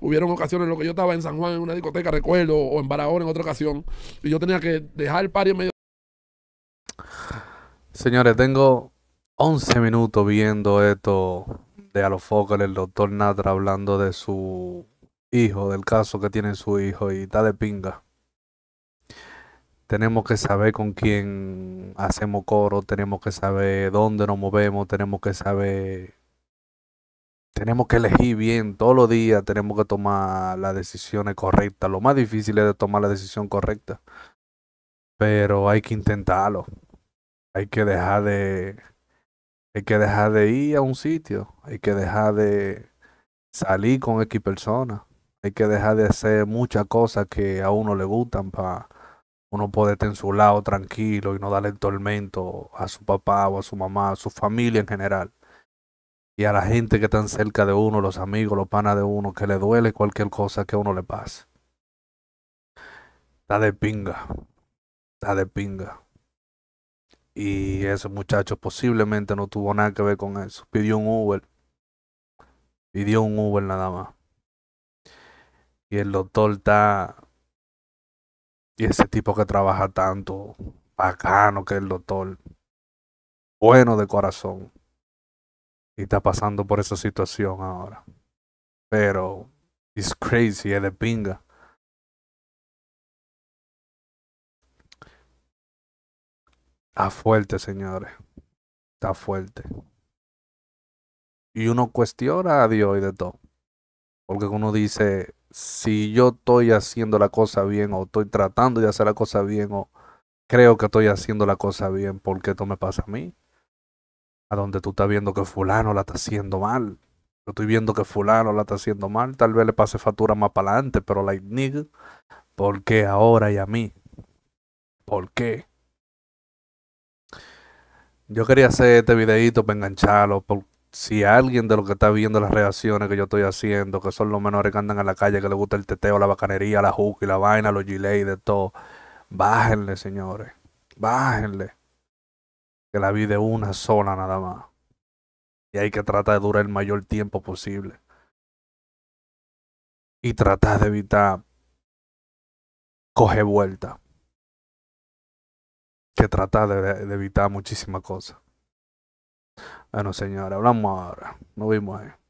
Hubieron ocasiones en las que yo estaba en San Juan en una discoteca, recuerdo, o en Barahona en otra ocasión, y yo tenía que dejar el party en medio. Señores, tengo 11 minutos viendo esto de a los focos, el doctor Natra hablando de su hijo, del caso que tiene su hijo, y está de pinga. Tenemos que saber con quién hacemos coro, tenemos que saber dónde nos movemos, tenemos que saber tenemos que elegir bien todos los días, tenemos que tomar las decisiones correctas. Lo más difícil es tomar la decisión correcta. Pero hay que intentarlo. Hay que dejar de hay que dejar de ir a un sitio, hay que dejar de salir con X personas, hay que dejar de hacer muchas cosas que a uno le gustan para uno poder estar en su lado tranquilo y no darle tormento a su papá o a su mamá, a su familia en general y a la gente que están cerca de uno, los amigos, los panas de uno, que le duele cualquier cosa que a uno le pase. Está de pinga. Está de pinga. Y ese muchacho posiblemente no tuvo nada que ver con eso. Pidió un Uber. Pidió un Uber nada más. Y el doctor está. Y ese tipo que trabaja tanto, bacano que el doctor, bueno de corazón, y está pasando por esa situación ahora. Pero es crazy, es de pinga. Está fuerte, señores. Está fuerte. Y uno cuestiona a Dios y de todo. Porque uno dice, si yo estoy haciendo la cosa bien o estoy tratando de hacer la cosa bien o creo que estoy haciendo la cosa bien, ¿por qué esto me pasa a mí? a donde tú estás viendo que fulano la está haciendo mal. Yo estoy viendo que fulano la está haciendo mal. Tal vez le pase factura más para adelante, pero la nigga, ¿por qué ahora y a mí? ¿Por qué? Yo quería hacer este videito para engancharlo. Por si alguien de los que está viendo las reacciones que yo estoy haciendo, que son los menores que andan en la calle, que les gusta el teteo, la bacanería, la juca y la vaina, los gilets de todo, bájenle, señores. Bájenle que la vida es una sola nada más. Y hay que tratar de durar el mayor tiempo posible. Y tratar de evitar coge vuelta. Que tratar de, de evitar muchísimas cosas. Bueno, señores, hablamos ahora. Nos vimos ahí.